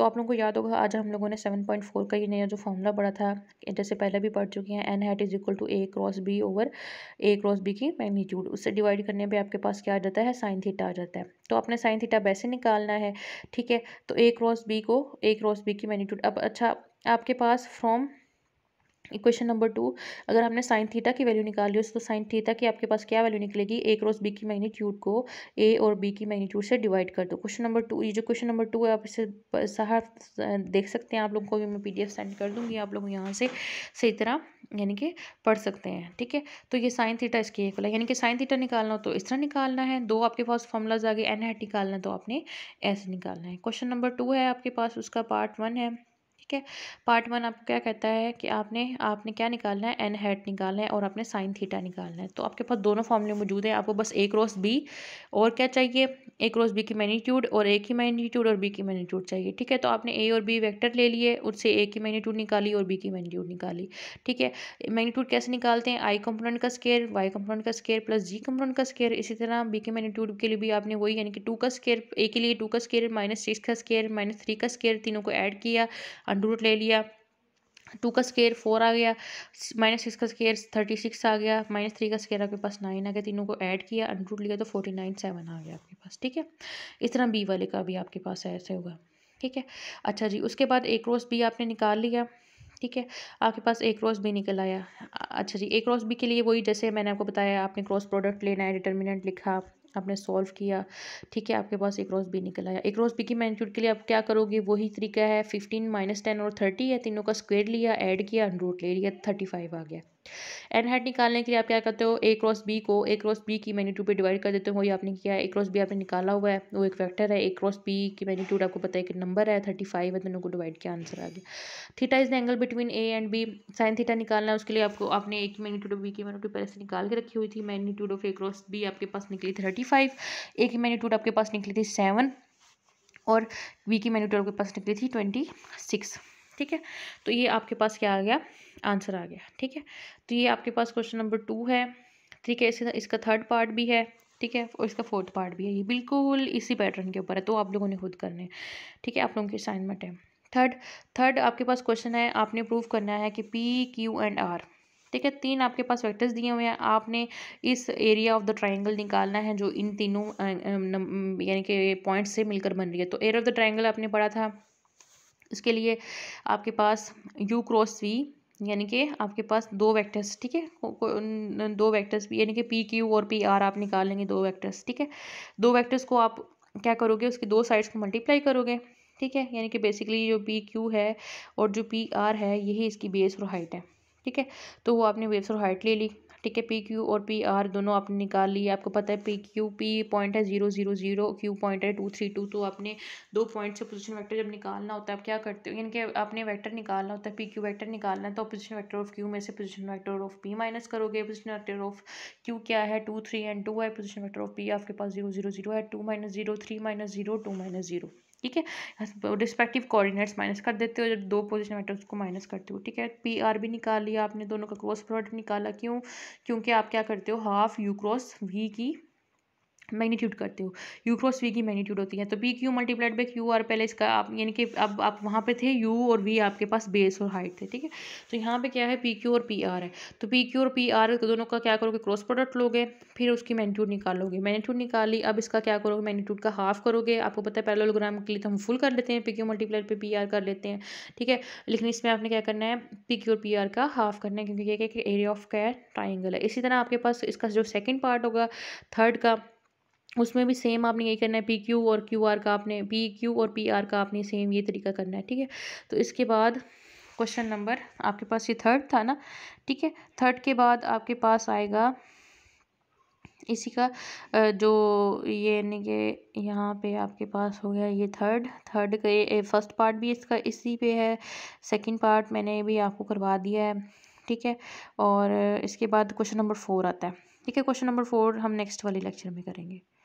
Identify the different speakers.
Speaker 1: तो आप लोगों को याद होगा आज हम लोगों ने सेवन पॉइंट फोर का ये नया जो फॉर्मूला पढ़ा था जैसे पहले भी पढ़ चुके हैं n hat is equal to A cross B over A cross B की मैग्नीट्यूड उससे डिवाइड करने पर आपके पास क्या आ जाता है साइन थीटा आ जाता है तो आपने साइन थीटा वैसे निकालना है ठीक है तो ए क्रॉस बी को ए क्रॉस बी की मैग्नीट्यूड अब अच्छा आपके पास फ्रॉम क्वेश्चन नंबर टू अगर हमने साइन थीटा की वैल्यू निकाली हो तो साइन थीटा की आपके पास क्या वैल्यू निकलेगी ए क्रॉस बी की मैग्नीट्यूड को ए और बी की मैग्नीट्यूड से डिवाइड कर दो क्वेश्चन नंबर टू ये जो क्वेश्चन नंबर टू है आप इसे साहब देख सकते हैं आप लोगों को भी मैं पीडीएफ सेंड कर दूंगी आप लोग यहाँ से सही तरह यानी कि पढ़ सकते हैं ठीक है तो ये साइन थीटा इसकी एक यानी कि साइन थीटा निकालना हो तो इस तरह निकालना है दो आपके पास फॉर्मूलाज आ गए एन हैट निकालना है तो आपने ऐसे निकालना है क्वेश्चन नंबर टू है आपके पास उसका पार्ट वन है ठीक है पार्ट वन आपको क्या कहता है कि आपने आपने क्या निकालना है एन हेट निकालना है और आपने साइन थीटा निकालना है तो आपके पास दोनों फॉर्मूले मौजूद हैं आपको बस एक रोज बी और क्या चाहिए एक रोज बी की मैनीट्यूड और ए की मैनीट्यूड और बी की मैनीट्यूड चाहिए ठीक है तो आपने ए और बी वैक्टर ले लिए उससे ए की मैनीट्यूड निकाली और बी की मैनीट्यूड निकाली ठीक है मैनीट्यूड कैसे निकालते हैं आई कंपोनेंट का स्केयर वाई कंपोनेंट का स्केयर प्लस जी कंपोनेंट का स्केयर इसी तरह बी के मैनीट्यूड के लिए भी आपने वही यानी कि टू का स्केयर ए के लिए टू का स्केयर माइनस सिक्स का स्केयर माइनस थ्री का स्केयर तीनों को ऐड किया रूट ले लिया टू का स्केयर फोर आ गया माइनस सिक्स का स्केयर थर्टी सिक्स आ गया माइनस थ्री का स्केयर आपके पास नाइन आ गया तीनों को ऐड किया अंडरूट लिया तो फोर्टी नाइन सेवन आ गया आपके पास ठीक है इस तरह बी वाले का भी आपके पास ऐसे होगा ठीक है अच्छा जी उसके बाद एक रोज बी आपने निकाल लिया ठीक है आपके पास एक क्रॉस बी निकल आया अच्छा जी एक क्रॉस बी के लिए वही जैसे मैंने आपको बताया आपने क्रॉस प्रोडक्ट लेना है डिटर्मिनेंट लिखा आपने सॉल्व किया ठीक है आपके पास एक रोज बी निकल आया एक रोज बी की मैग्नीट्यूड के लिए आप क्या करोगे वही तरीका है फिफ्टीन माइनस टेन और थर्टी है तीनों का स्क्वेयर लिया ऐड किया रूट ले लिया थर्टी फाइव आ गया एन हेड निकालने के लिए आप क्या करते हो ए क्रॉस बी को ए क्रॉस बी की मैग्नीट्यूड पे डिवाइड कर देते हो वही आपने किया है ए क्रॉस बी आपने निकाला हुआ है वो एक फैक्टर है ए क्रॉस बी की मैग्नीट्यूड आपको पता है कि नंबर है थर्टी फाइव है दोनों को डिवाइड किया आंसर आ गया theta is the angle between A and B sine theta निकालना है उसके लिए आपको आपने ए की ऑफ बी की मैग्नीट्यूड पहले से निकाल के रखी हुई थी magnitude of A cross B आपके पास निकली थी थर्टी फाइव ए की मैग्नीट्यूड आपके पास निकली थी सेवन और बी की मैग्नीट्यूड आपके पास निकली थी ट्वेंटी सिक्स ठीक है तो ये आपके पास क्या आ गया आंसर आ गया ठीक है तो ये आपके पास क्वेश्चन नंबर टू है ठीक है इसका इसका थर्ड पार्ट भी है ठीक है और इसका फोर्थ पार्ट भी है ये बिल्कुल इसी पैटर्न के ऊपर है तो आप लोगों ने खुद करने ठीक है आप लोगों की असाइनमेंट है थर्ड थर्ड आपके पास क्वेश्चन है आपने प्रूव करना है कि पी क्यू एंड आर ठीक है तीन आपके पास वेक्टर्स दिए हुए हैं आपने इस एरिया ऑफ द ट्रायंगल निकालना है जो इन तीनों यानी कि पॉइंट से मिलकर बन रही है तो एरिया ऑफ द ट्रायंगल आपने पढ़ा था इसके लिए आपके पास यू क्रॉस वी यानी कि आपके पास दो वेक्टर्स ठीक है दो वेक्टर्स यानी कि पी क्यू और पी आर आप निकाल लेंगे दो वेक्टर्स ठीक है दो वेक्टर्स को आप क्या करोगे उसकी दो साइड्स को मल्टीप्लाई करोगे ठीक है यानी कि बेसिकली जो पी क्यू है और जो पी आर है यही इसकी बेस और हाइट है ठीक है तो वो आपने बेस और हाइट ले ली ठीक है पी क्यू और पी आर दोनों आपने निकाल लिए आपको पता है पी क्यू पी पॉइंट है zero zero zero Q point है टू थ्री टू तो आपने दो पॉइंट से पोजिशन वैक्टर जब निकालना होता है आप क्या करते हो यानी कि आपने वैक्टर निकालना होता है पी क्यू वैक्टर निकालना है तो पोजिशन वैक्टर ऑफ क्यू में से पोजिशन वैक्टर ऑफ पी माइनस करोगे पोजिशन वैक्टर ऑफ क्यू क्या है टू थ्री एंड टू है पोजिशन वैक्टर ऑफ पी आपके पास जीरो जीरो जीरो है two minus zero three minus zero two minus zero ठीक है रिस्पेक्टिव कोऑर्डिनेट्स माइनस कर देते हो जब दो पोजिशन वेक्टर उसको माइनस करते हो ठीक है पी आर भी निकाल लिया आपने दोनों का क्रॉस प्रोडक्ट निकाला क्यों क्योंकि आप क्या करते हो हाफ यू क्रॉस वी की मैग्नीट्यूड करते हो यू क्रॉस वी की मैग्नीट्यूड होती है तो P Q multiplied by Q R पहले इसका आप यानी कि अब आप वहाँ पे थे यू और वी आपके पास बेस और हाइट थे ठीक है तो यहाँ पे क्या है पी क्यू और पी आर है तो पी क्यू और पी आर दोनों का क्या करोगे क्रॉस प्रोडक्ट लोगे फिर उसकी मैग्नीट्यूड निकालोगे मैग्नीट्यूड निकाली अब इसका क्या करोगे मैग्नीट्यूड का हाफ करोगे आपको पता है पैरेललोग्राम के लिए तो हम फुल कर लेते हैं पी क्यू मल्टीप्लाइड पे पी आर कर लेते हैं ठीक है लेकिन इसमें आपने क्या करना है पी क्यू और पी आर का हाफ करना है क्योंकि ये एरिया ऑफ क्या ट्राइंगल है इसी तरह आपके पास इसका जो सेकेंड पार्ट होगा थर्ड का उसमें भी सेम आपने यही करना है पी क्यू और क्यू आर का आपने पी क्यू और पी आर का आपने सेम ये तरीका करना है ठीक है तो इसके बाद क्वेश्चन नंबर आपके पास ये थर्ड था ना ठीक है थर्ड के बाद आपके पास आएगा इसी का जो ये यानी कि यहाँ पे आपके पास हो गया ये थर्ड थर्ड का फर्स्ट पार्ट भी इसका इसी पे है सेकंड पार्ट मैंने भी आपको करवा दिया है ठीक है और इसके बाद क्वेश्चन नंबर फोर आता है ठीक है क्वेश्चन नंबर फोर हम नेक्स्ट वाले लेक्चर में करेंगे